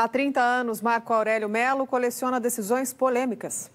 Há 30 anos, Marco Aurélio Melo coleciona decisões polêmicas.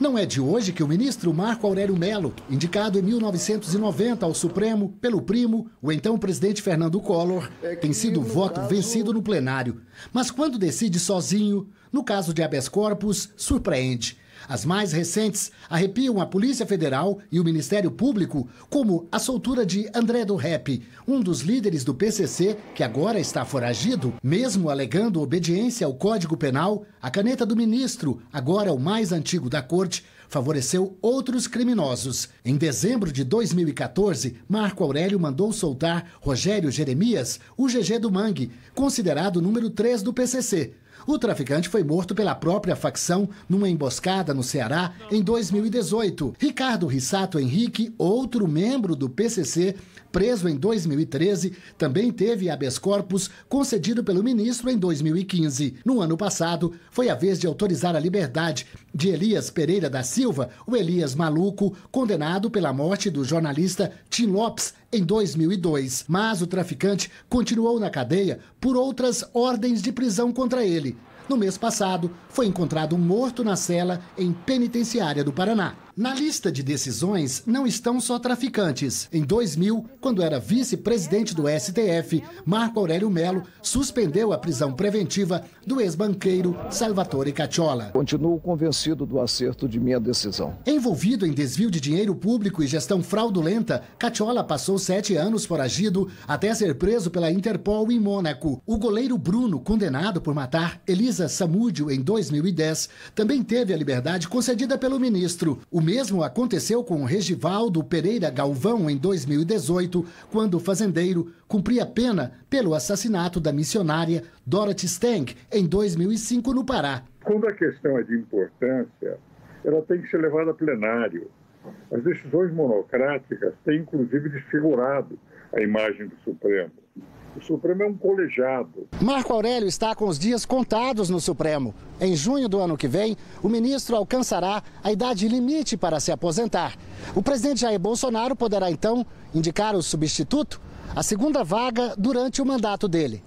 Não é de hoje que o ministro Marco Aurélio Melo, indicado em 1990 ao Supremo pelo primo, o então presidente Fernando Collor, é tem sido voto vencido no plenário. Mas quando decide sozinho, no caso de habeas corpus, surpreende. As mais recentes arrepiam a Polícia Federal e o Ministério Público, como a soltura de André do Rep, um dos líderes do PCC que agora está foragido, mesmo alegando obediência ao Código Penal, a caneta do ministro, agora o mais antigo da corte, favoreceu outros criminosos. Em dezembro de 2014, Marco Aurélio mandou soltar Rogério Jeremias, o GG do Mangue, considerado número 3 do PCC o traficante foi morto pela própria facção numa emboscada no Ceará em 2018. Ricardo Rissato Henrique, outro membro do PCC, preso em 2013, também teve habeas corpus concedido pelo ministro em 2015. No ano passado, foi a vez de autorizar a liberdade de Elias Pereira da Silva, o Elias Maluco, condenado pela morte do jornalista Tim Lopes em 2002. Mas o traficante continuou na cadeia por outras ordens de prisão contra ele. No mês passado, foi encontrado morto na cela em penitenciária do Paraná. Na lista de decisões não estão só traficantes. Em 2000, quando era vice-presidente do STF, Marco Aurélio Melo suspendeu a prisão preventiva do ex-banqueiro Salvatore Cacciola. Continuo convencido do acerto de minha decisão. Envolvido em desvio de dinheiro público e gestão fraudulenta, Cacciola passou sete anos foragido até ser preso pela Interpol em Mônaco. O goleiro Bruno, condenado por matar Elisa Samúdio em 2010, também teve a liberdade concedida pelo ministro. O mesmo aconteceu com Regivaldo Pereira Galvão em 2018, quando o fazendeiro cumpria pena pelo assassinato da missionária Dorothy Stank em 2005 no Pará. Quando a questão é de importância, ela tem que ser levada a plenário. As decisões monocráticas têm, inclusive, desfigurado a imagem do Supremo. O Supremo é um colegiado. Marco Aurélio está com os dias contados no Supremo. Em junho do ano que vem, o ministro alcançará a idade limite para se aposentar. O presidente Jair Bolsonaro poderá então indicar o substituto, a segunda vaga durante o mandato dele.